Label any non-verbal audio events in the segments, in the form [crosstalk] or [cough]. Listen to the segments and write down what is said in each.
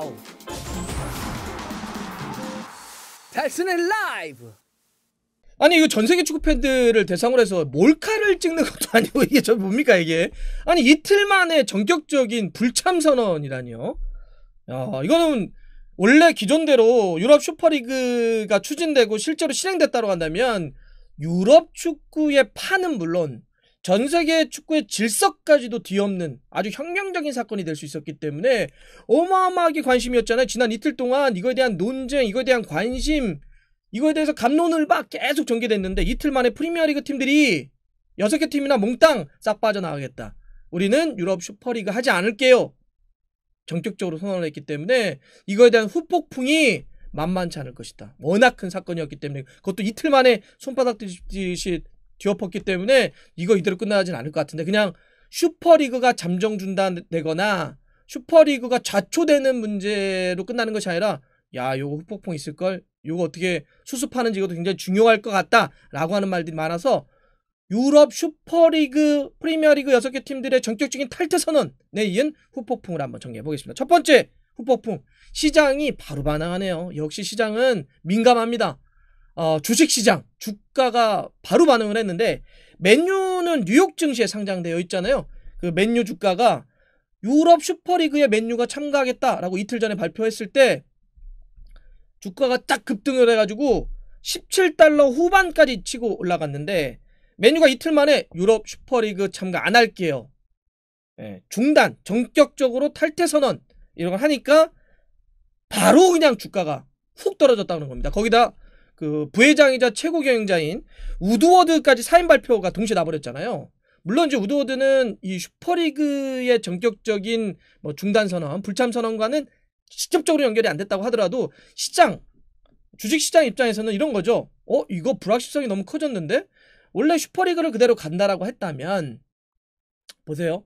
와우! 달슨의 라이브! 아니 이거 전 세계 축구 팬들을 대상으로 해서 몰카를 찍는 것도 [laughs] 아니고 이게 저 뭡니까 이게? 아니 이틀 만에 전격적인 불참 선언이라니요? 야 이거는 원래 기존대로 유럽 슈퍼리그가 추진되고 실제로 실행됐다고 한다면 유럽 축구의 판은 물론 전 세계 축구의 질서까지도 뒤엎는 아주 혁명적인 사건이 될 수 있었기 때문에 어마어마하게 관심이었잖아요. 지난 이틀 동안 이거에 대한 논쟁, 이거에 대한 관심, 이거에 대해서 감론을 막 계속 전개됐는데 이틀 만에 프리미어리그 팀들이 6개 팀이나 몽땅 싹 빠져나가겠다. 우리는 유럽 슈퍼리그 하지 않을게요. 전격적으로 선언을 했기 때문에 이거에 대한 후폭풍이 만만치 않을 것이다. 워낙 큰 사건이었기 때문에 그것도 이틀 만에 손바닥 뒤듯이 뒤엎었기 때문에 이거 이대로 끝나진 않을 것 같은데 그냥 슈퍼리그가 잠정 준다되거나 슈퍼리그가 좌초되는 문제로 끝나는 것이 아니라 야 요거 후폭풍 있을걸 요거 어떻게 수습하는지 이것도 굉장히 중요할 것 같다라고 하는 말들이 많아서 유럽 슈퍼리그 프리미어리그 6개 팀들의 전격적인 탈퇴 선언내 네, 이은 후폭풍을 한번 정리해 보겠습니다. 첫 번째 후폭풍 시장이 바로 반항하네요. 역시 시장은 민감합니다. 어, 주식시장 주가가 바로 반응을 했는데 맨유는 뉴욕 증시에 상장되어 있잖아요. 그 맨유 주가가 유럽 슈퍼리그에 맨유가 참가하겠다라고 이틀 전에 발표했을 때 주가가 딱 급등을 해가지고 17달러 후반까지 치고 올라갔는데 맨유가 이틀 만에 유럽 슈퍼리그 참가 안 할게요. 예, 중단, 전격적으로 탈퇴 선언 이런 걸 하니까 바로 그냥 주가가 훅 떨어졌다는 겁니다. 거기다 그 부회장이자 최고 경영자인 우드워드까지 사인 발표가 동시에 나버렸잖아요. 물론 이제 우드워드는 이 슈퍼리그의 전격적인 뭐 중단 선언, 불참 선언과는 직접적으로 연결이 안 됐다고 하더라도 시장 주식 시장 입장에서는 이런 거죠. 어, 이거 불확실성이 너무 커졌는데 원래 슈퍼리그를 그대로 간다라고 했다면 보세요.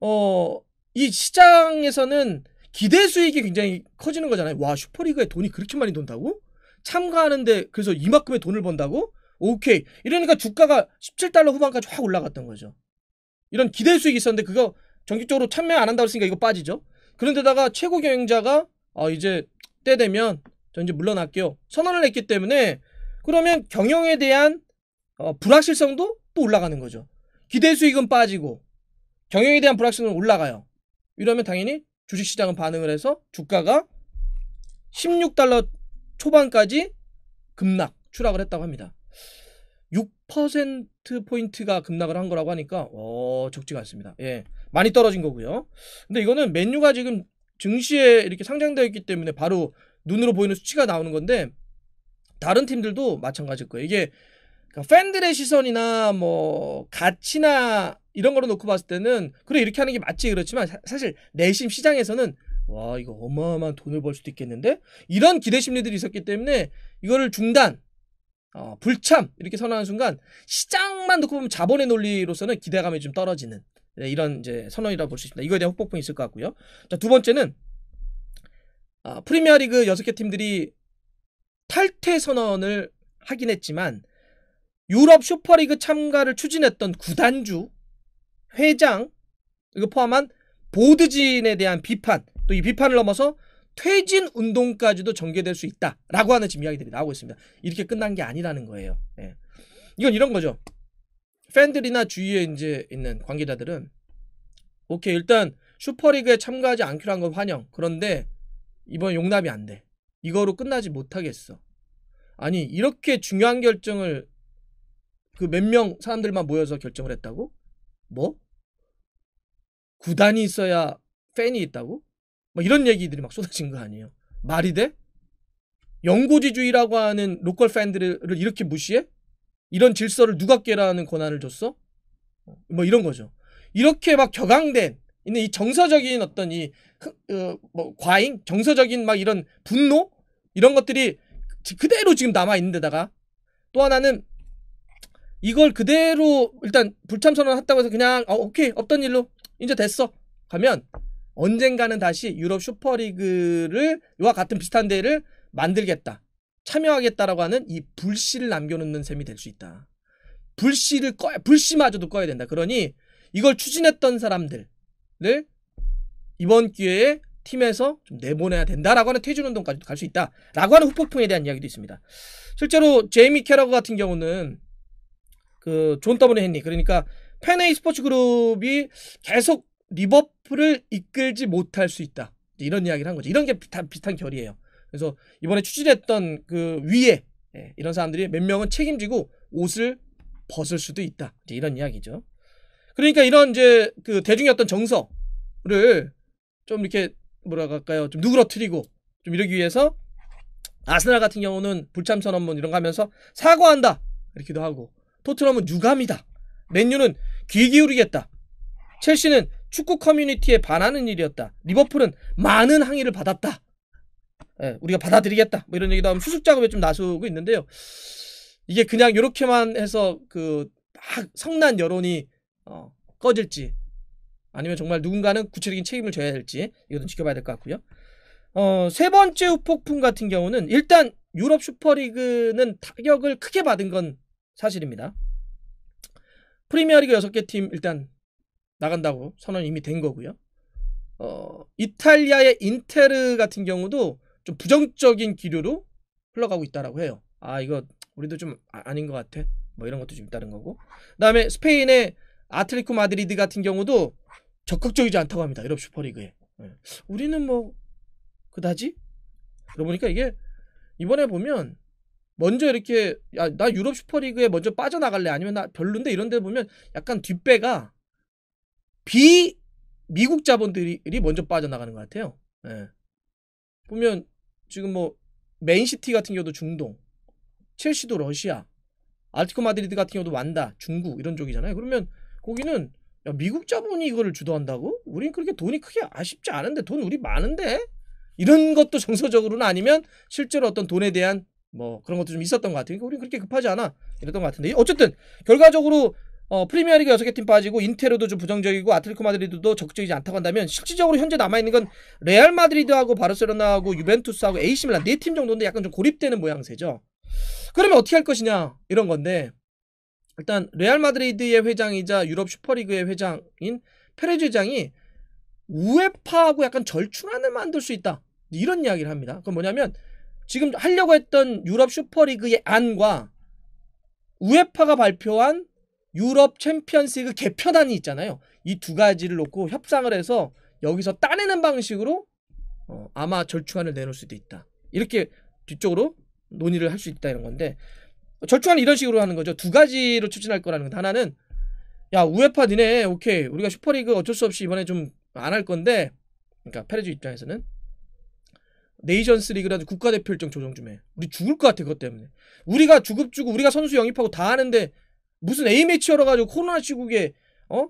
어, 이 시장에서는 기대 수익이 굉장히 커지는 거잖아요. 와, 슈퍼리그에 돈이 그렇게 많이 돈다고? 참가하는데 그래서 이만큼의 돈을 번다고? 오케이. 이러니까 주가가 17달러 후반까지 확 올라갔던 거죠. 이런 기대 수익이 있었는데 그거 정기적으로 참여 안 한다고 했으니까 이거 빠지죠. 그런데다가 최고 경영자가 아 이제 때 되면 저 이제 물러날게요. 선언을 했기 때문에 그러면 경영에 대한 어, 불확실성도 또 올라가는 거죠. 기대 수익은 빠지고 경영에 대한 불확실성은 올라가요. 이러면 당연히 주식시장은 반응을 해서 주가가 16달러 초반까지 급락, 추락을 했다고 합니다. 6%포인트가 급락을 한 거라고 하니까, 어, 적지가 않습니다. 예. 많이 떨어진 거고요. 근데 이거는 맨유가 지금 증시에 이렇게 상장되어 있기 때문에 바로 눈으로 보이는 수치가 나오는 건데, 다른 팀들도 마찬가지일 거예요. 이게 그러니까 팬들의 시선이나 뭐 가치나 이런 거로 놓고 봤을 때는 그래 이렇게 하는 게 맞지 그렇지만 사, 실 내심 시장에서는 와 이거 어마어마한 돈을 벌 수도 있겠는데 이런 기대 심리들이 있었기 때문에 이거를 중단 어, 불참 이렇게 선언하는 순간 시장만 놓고 보면 자본의 논리로서는 기대감이 좀 떨어지는 네, 이런 이제 선언이라고 볼 수 있습니다. 이거에 대한 혹폭풍이 있을 것 같고요. 자, 두 번째는 아, 프리미어리그 6개 팀들이 탈퇴 선언을 하긴 했지만 유럽 슈퍼리그 참가를 추진했던 구단주, 회장 이거 포함한 보드진에 대한 비판 또이 비판을 넘어서 퇴진 운동까지도 전개될 수 있다라고 하는 지금 이야기들이 나오고 있습니다. 이렇게 끝난 게 아니라는 거예요. 예. 이건 이런 거죠. 팬들이나 주위에 이제 있는 관계자들은 오케이 일단 슈퍼리그에 참가하지 않기로 한 건 환영. 그런데 이번 용납이 안 돼. 이거로 끝나지 못하겠어. 아니 이렇게 중요한 결정을 그 몇 명 사람들만 모여서 결정을 했다고? 뭐? 구단이 있어야 팬이 있다고? 뭐 이런 얘기들이 막 쏟아진 거 아니에요. 말이 돼? 영고지주의라고 하는 로컬 팬들을 이렇게 무시해? 이런 질서를 누가 깨라는 권한을 줬어? 뭐 이런 거죠. 이렇게 막 격앙된 있는 이 정서적인 어떤 이 어, 뭐 과잉, 정서적인 막 이런 분노 이런 것들이 그대로 지금 남아 있는 데다가 또 하나는 이걸 그대로 일단 불참 선언을 했다고 해서 그냥 어, 오케이 없던 일로 이제 됐어 가면 언젠가는 다시 유럽 슈퍼리그를 이와 같은 비슷한 대회를 만들겠다. 참여하겠다라고 하는 이 불씨를 남겨놓는 셈이 될 수 있다. 불씨를 꺼야 불씨마저도 꺼야 된다. 그러니 이걸 추진했던 사람들을 이번 기회에 팀에서 좀 내보내야 된다라고 하는 퇴진 운동까지도 갈 수 있다라고 하는 후폭풍에 대한 이야기도 있습니다. 실제로 제이미 캐러그 같은 경우는 그 존 더블 헨리 그러니까 펜웨이 스포츠 그룹이 계속 리버 셀프를 이끌지 못할 수 있다. 이런 이야기를 한 거죠. 이런 게 비슷한, 비슷한 결이에요. 그래서 이번에 추진했던 그 위에 예, 이런 사람들이 몇 명은 책임지고 옷을 벗을 수도 있다. 이런 이야기죠. 그러니까 이런 이제 그 대중의 어떤 정서를 좀 이렇게 뭐라 할까요? 좀 누그러뜨리고 좀 이러기 위해서 아스날 같은 경우는 불참 선언문 이런 거 하면서 사과한다 이렇게도 하고 토트넘은 유감이다. 맨유는 귀 기울이겠다. 첼시는 축구 커뮤니티에 반하는 일이었다. 리버풀은 많은 항의를 받았다. 예, 우리가 받아들이겠다. 뭐 이런 얘기도 하면 수습 작업에 좀 나서고 있는데요. 이게 그냥 이렇게만 해서 그 막 성난 여론이 어, 꺼질지 아니면 정말 누군가는 구체적인 책임을 져야 될지 이것도 지켜봐야 될 것 같고요. 어, 세 번째 후폭풍 같은 경우는 일단 유럽 슈퍼리그는 타격을 크게 받은 건 사실입니다. 프리미어리그 6개 팀 일단 나간다고 선언이 이미 된 거고요. 어, 이탈리아의 인테르 같은 경우도 좀 부정적인 기류로 흘러가고 있다라고 해요. 아, 이거 우리도 좀 아, 닌것 같아. 뭐 이런 것도 좀있다른 거고. 그다음에 스페인의 아틀리코 마드리드 같은 경우도 적극적이지 않다고 합니다. 유럽 슈퍼리그에. 네. 우리는 뭐 그다지? 그러고 보니까 이게 이번에 보면 먼저 이렇게 야, 나 유럽 슈퍼리그에 먼저 빠져나갈래 아니면 나 별론데 이런 데 보면 약간 뒷배가 비 미국 자본들이 먼저 빠져나가는 것 같아요. 예. 보면 지금 뭐 맨시티 같은 경우도 중동, 첼시도 러시아, 아티코 마드리드 같은 경우도 완다, 중국 이런 쪽이잖아요. 그러면 거기는 야, 미국 자본이 이거를 주도한다고? 우린 그렇게 돈이 크게 아쉽지 않은데 돈 우리 많은데 이런 것도 정서적으로는 아니면 실제로 어떤 돈에 대한 뭐 그런 것도 좀 있었던 것 같아요. 그러니까 우린 그렇게 급하지 않아 이랬던 것 같은데 어쨌든 결과적으로 어, 프리미어리그 6개 팀 빠지고 인테르도 좀 부정적이고 아틀리코 마드리드도 적극적이지 않다고 한다면 실질적으로 현재 남아 있는 건 레알 마드리드하고 바르셀로나하고 유벤투스하고 에이시 밀란 네팀 정도인데 약간 좀 고립되는 모양새죠. 그러면 어떻게 할 것이냐 이런 건데 일단 레알 마드리드의 회장이자 유럽 슈퍼리그의 회장인 페레즈 회장이 우에파하고 약간 절충안을 만들 수 있다 이런 이야기를 합니다. 그건 뭐냐면 지금 하려고 했던 유럽 슈퍼리그의 안과 우에파가 발표한 유럽 챔피언스리그 개편안이 있잖아요. 이 두 가지를 놓고 협상을 해서 여기서 따내는 방식으로 어, 아마 절충안을 내놓을 수도 있다. 이렇게 뒤쪽으로 논의를 할 수 있다 이런 건데 절충안은 이런 식으로 하는 거죠. 두 가지로 추진할 거라는 건 하나는 야 우에파 니네 오케이 우리가 슈퍼리그 어쩔 수 없이 이번에 좀 안 할 건데 그러니까 페레즈 입장에서는 네이션스 리그라도 국가대표 일정 조정 좀 해. 우리 죽을 것 같아 그것 때문에. 우리가 주급주고 우리가 선수 영입하고 다 하는데 무슨 A매치 열어가지고 코로나 시국에 어?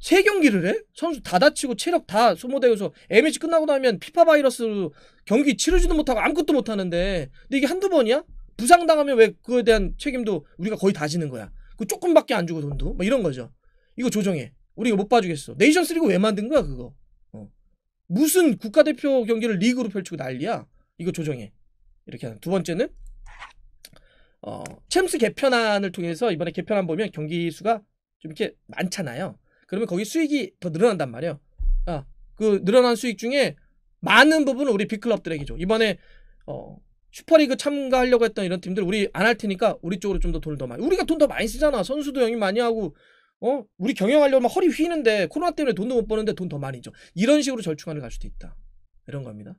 세 경기를 해? 선수 다 다치고 체력 다 소모되어서 A매치 끝나고 나면 피파 바이러스로 경기 치르지도 못하고 아무것도 못하는데 근데 이게 한두 번이야? 부상당하면 왜 그거에 대한 책임도 우리가 거의 다 지는 거야 그 조금밖에 안 주고 돈도 막 뭐 이런 거죠 이거 조정해 우리가 못 봐주겠어 네이션스 리그 왜 만든 거야 그거 어. 무슨 국가대표 경기를 리그로 펼치고 난리야 이거 조정해 이렇게 하는 두 번째는 어, 체험 개편안을 통해서 이번에 개편안 보면 경기 수가 좀 이렇게 많잖아요. 그러면 거기 수익이 더 늘어난단 말이에요. 아, 그 늘어난 수익 중에 많은 부분은 우리 빅클럽들에게 죠 이번에 어, 슈퍼리그 참가하려고 했던 이런 팀들 우리 안 할 테니까 우리 쪽으로 좀 더 돈을 더 많이. 우리가 돈 더 많이 쓰잖아. 선수도 영입 많이 하고 어? 우리 경영하려면 허리 휘는데 코로나 때문에 돈도 못 버는데 돈 더 많이 줘. 이런 식으로 절충안을 갈 수도 있다. 이런 겁니다.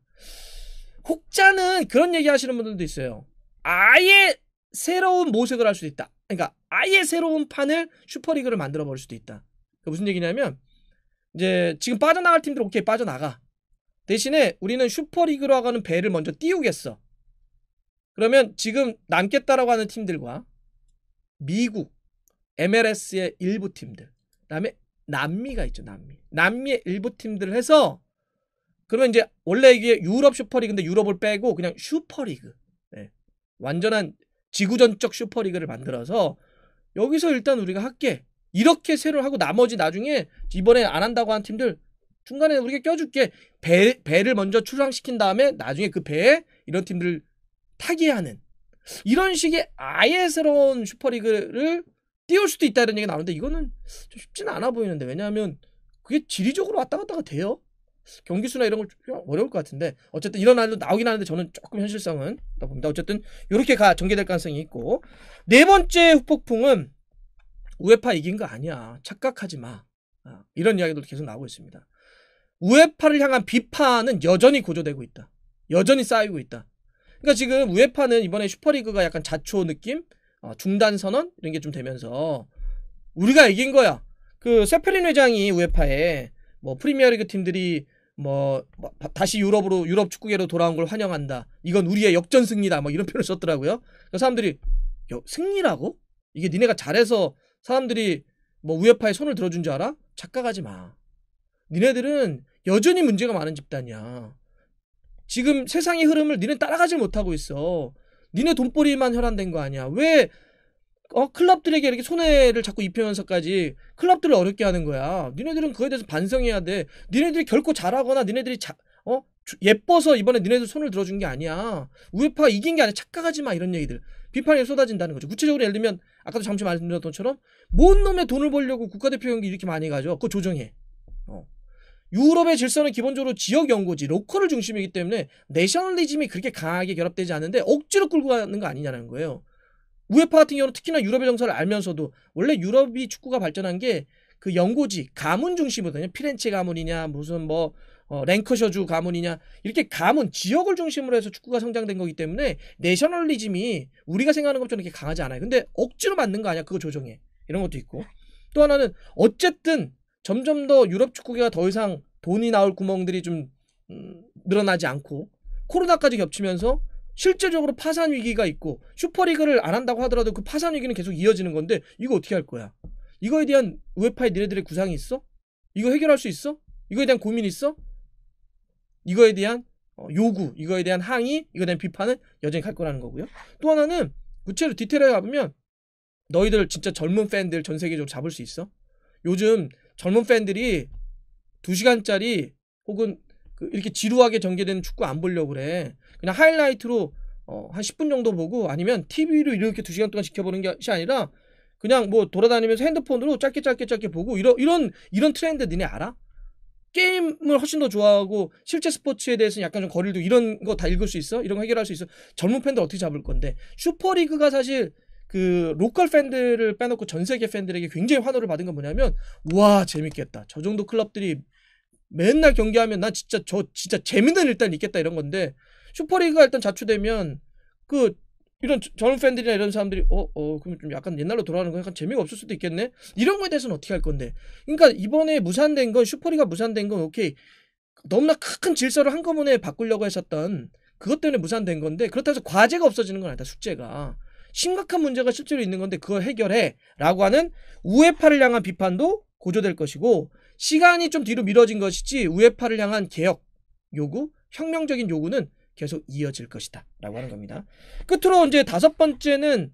혹자는 그런 얘기 하시는 분들도 있어요. 아예 새로운 모색을 할 수도 있다. 그러니까 아예 새로운 판을 슈퍼리그를 만들어 버릴 수도 있다. 그러니까 무슨 얘기냐면 이제 지금 빠져나갈 팀들 오케이 빠져나가. 대신에 우리는 슈퍼리그로 하는 배를 먼저 띄우겠어. 그러면 지금 남겠다라고 하는 팀들과 미국, MLS의 일부 팀들, 그다음에 남미가 있죠, 남미. 남미의 일부 팀들을 해서 그러면 이제 원래 이게 유럽 슈퍼리그인데 유럽을 빼고 그냥 슈퍼리그. 네. 완전한 지구전적 슈퍼리그를 만들어서 여기서 일단 우리가 할게. 이렇게 새로 하고 나머지 나중에 이번에 안 한다고 한 팀들 중간에 우리가 껴줄게. 배, 배를 먼저 출항시킨 다음에 나중에 그 배에 이런 팀들을 타기하는 이런 식의 아예 새로운 슈퍼리그를 띄울 수도 있다는 얘기 가 나오는데 이거는 좀 쉽지는 않아 보이는데 왜냐하면 그게 지리적으로 왔다 갔다가 돼요. 경기 수나 이런 걸좀 어려울 것 같은데 어쨌든 이런 안도 나오긴 하는데 저는 조금 현실성은 나 봅니다. 어쨌든 이렇게 가 전개될 가능성이 있고 네 번째 후폭풍은 우에파 이긴 거 아니야 착각하지 마 아, 이런 이야기도 계속 나오고 있습니다. 우에파를 향한 비판은 여전히 고조되고 있다. 여전히 쌓이고 있다. 그러니까 지금 우에파는 이번에 슈퍼리그가 약간 자초 느낌, 어, 중단 선언 이런 게 좀 되면서 우리가 이긴 거야. 그 세페린 회장이 우에파에 뭐 프리미어리그 팀들이 뭐, 뭐 다시 유럽으로 유럽 축구계로 돌아온 걸 환영한다. 이건 우리의 역전 승리다. 뭐 이런 [laughs] 표현을 썼더라고요. 사람들이 여, 승리라고? 이게 니네가 잘해서 사람들이 뭐 우에파에 손을 들어준 줄 알아? 착각하지 마. 니네들은 여전히 문제가 많은 집단이야. 지금 세상의 흐름을 니네 따라가지 못하고 있어. 니네 돈벌이만 혈안된 거 아니야. 왜 어, 클럽들에게 이렇게 손해를 자꾸 입히면서까지 클럽들을 어렵게 하는 거야. 니네들은 그거에 대해서 반성해야 돼. 니네들이 결코 잘하거나 니네들이 자, 어? 예뻐서 이번에 니네들 손을 들어준 게 아니야. 우에파가 이긴 게 아니라 착각하지 마. 이런 얘기들. 비판이 쏟아진다는 거죠. 구체적으로 예를 들면, 아까도 잠시 말씀드렸던 것처럼, 뭔 놈의 돈을 벌려고 국가대표 연기 이렇게 많이 가죠. 그거 조정해. 어. 유럽의 질서는 기본적으로 지역 연고지, 로컬을 중심이기 때문에 내셔널리즘이 그렇게 강하게 결합되지 않는데 억지로 끌고 가는 거 아니냐는 거예요. 우에파 같은 경우는 특히나 유럽의 정서를 알면서도 원래 유럽이 축구가 발전한 게그 연고지 가문 중심이거든요 피렌체 가문이냐 무슨 뭐 어, 랭크셔주 가문이냐 이렇게 가문 지역을 중심으로 해서 축구가 성장된 거기 때문에 내셔널리즘이 우리가 생각하는 것처럼 이렇게 강하지 않아요. 근데 억지로 맞는 거 아니야? 그거 조정해 이런 것도 있고 또 하나는 어쨌든 점점 더 유럽 축구계가 더 이상 돈이 나올 구멍들이 좀 음, 늘어나지 않고 코로나까지 겹치면서 실제적으로 파산 위기가 있고 슈퍼리그를 안 한다고 하더라도 그 파산 위기는 계속 이어지는 건데 이거 어떻게 할 거야? 이거에 대한 우에파의 니네들의 구상이 있어? 이거 해결할 수 있어? 이거에 대한 고민 있어? 이거에 대한 어, 요구, 이거에 대한 항의, 이거에 대한 비판은 여전히 갈 거라는 거고요. 또 하나는 구체로 적으 디테일하게 가보면 너희들 진짜 젊은 팬들 전 세계적으로 잡을 수 있어? 요즘 젊은 팬들이 2시간짜리 혹은 그 이렇게 지루하게 전개되는 축구 안 보려고 그래. 그냥 하이라이트로 어, 한 10분 정도 보고 아니면 TV로 이렇게 2시간 동안 지켜보는 것이 아니라 그냥 뭐 돌아다니면서 핸드폰으로 짧게 짧게 짧게 보고 이런 이런 이런 트렌드 니네 알아? 게임을 훨씬 더 좋아하고 실제 스포츠에 대해서는 약간 좀 거리도 이런 거 다 읽을 수 있어? 이런 거 해결할 수 있어? 젊은 팬들 어떻게 잡을 건데? 슈퍼리그가 사실 그 로컬 팬들을 빼놓고 전 세계 팬들에게 굉장히 환호를 받은 건 뭐냐면 와 재밌겠다. 저 정도 클럽들이 맨날 경기하면 나 진짜 저 진짜 재밌는 일단 있겠다 이런 건데 슈퍼리그가 일단 자초되면 그 이런 젊은 팬들이나 이런 사람들이 어어 어, 어 그럼 좀 약간 옛날로 돌아가는 거 약간 재미가 없을 수도 있겠네 이런 거에 대해서는 어떻게 할 건데 그러니까 이번에 무산된 건 슈퍼리가 무산된 건 오케이 너무나 큰 질서를 한꺼번에 바꾸려고 했었던 그것 때문에 무산된 건데 그렇다 해서 과제가 없어지는 건 아니다 숙제가 심각한 문제가 실제로 있는 건데 그걸 해결해라고 하는 우회파를 향한 비판도 고조될 것이고 시간이 좀 뒤로 미뤄진 것이지 우에파를 향한 개혁 요구, 혁명적인 요구는 계속 이어질 것이다라고 하는 겁니다. 끝으로 이제 다섯 번째는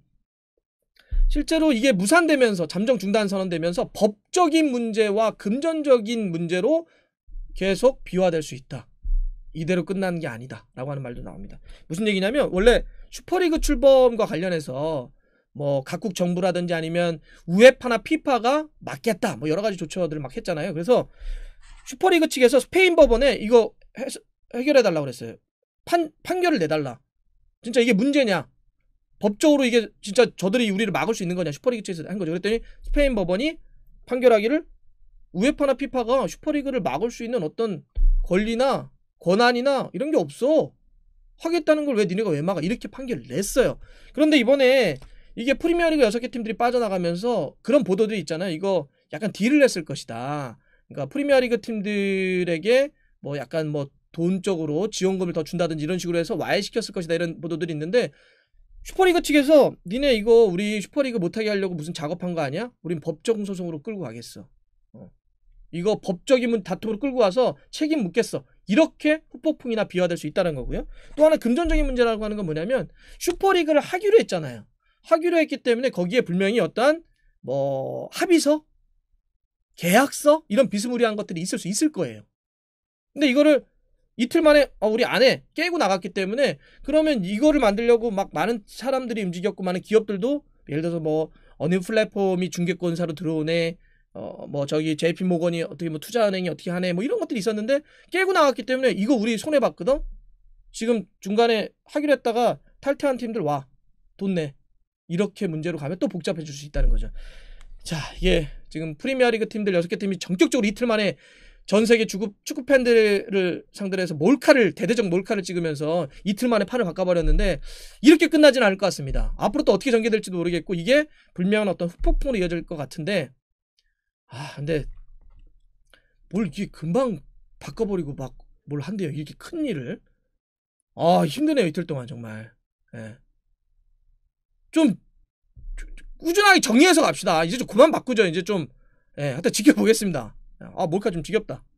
실제로 이게 무산되면서 잠정 중단 선언되면서 법적인 문제와 금전적인 문제로 계속 비화될 수 있다. 이대로 끝나는 게 아니다라고 하는 말도 나옵니다. 무슨 얘기냐면 원래 슈퍼리그 출범과 관련해서 뭐 각국 정부라든지 아니면 우에파나 피파가 막겠다 뭐 여러 가지 조처들을 막 했잖아요. 그래서 슈퍼리그 측에서 스페인 법원에 이거 해결해 달라고 그랬어요. 판 판결을 내달라. 진짜 이게 문제냐? 법적으로 이게 진짜 저들이 우리를 막을 수 있는 거냐 슈퍼리그 측에서 한 거죠. 그랬더니 스페인 법원이 판결하기를 우에파나 피파가 슈퍼리그를 막을 수 있는 어떤 권리나 권한이나 이런 게 없어. 하겠다는 걸 왜 니네가 왜 막아? 이렇게 판결을 냈어요. 그런데 이번에 이게 프리미어리그 6개 팀들이 빠져나가면서 그런 보도들이 있잖아요. 이거 약간 딜을 했을 것이다. 그러니까 프리미어리그 팀들에게 뭐 약간 뭐 돈적으로 지원금을 더 준다든지 이런 식으로 해서 와해시켰을 것이다 이런 보도들이 있는데 슈퍼리그 측에서 니네 이거 우리 슈퍼리그 못하게 하려고 무슨 작업한 거 아니야? 우린 법적 소송으로 끌고 가겠어. 어. 이거 법적인 다툼으로 끌고 와서 책임 묻겠어. 이렇게 후폭풍이나 비화될 수 있다는 거고요. 또 하나 금전적인 문제라고 하는 건 뭐냐면 슈퍼리그를 하기로 했잖아요. 하기로 했기 때문에 거기에 분명히 어떤뭐 합의서, 계약서 이런 비스무리한 것들이 있을 수 있을 거예요. 근데 이거를 이틀 만에 어, 우리 안에 깨고 나갔기 때문에 그러면 이거를 만들려고 막 많은 사람들이 움직였고 많은 기업들도 예를 들어서 뭐 어느 플랫폼이 중개권사로 들어오네 어뭐 저기 JP 모건이 어떻게 뭐 투자은행이 어떻게 하네 뭐 이런 것들이 있었는데 깨고 나갔기 때문에 이거 우리 손해 봤거든 지금 중간에 하기로 했다가 탈퇴한 팀들 와돈내 이렇게 문제로 가면 또 복잡해질 수 있다는 거죠. 자, 이게 지금 프리미어리그 팀들 6개 팀이 정격적으로 이틀 만에 전 세계 축구, 축구 팬들을 상대로 해서 몰카를, 대대적 몰카를 찍으면서 이틀 만에 판을 바꿔버렸는데, 이렇게 끝나지는 않을 것 같습니다. 앞으로 또 어떻게 전개될지도 모르겠고, 이게 불명한 어떤 후폭풍으로 이어질 것 같은데, 아, 근데, 뭘 이게 금방 바꿔버리고 막 뭘 한대요. 이렇게 큰 일을. 아, 힘드네요. 이틀 동안 정말. 예. 좀 꾸준하게 정리해서 갑시다. 이제 좀 그만 바꾸죠. 이제 좀, 예, 하여튼 지켜보겠습니다. 아, 몰카 좀 지겹다.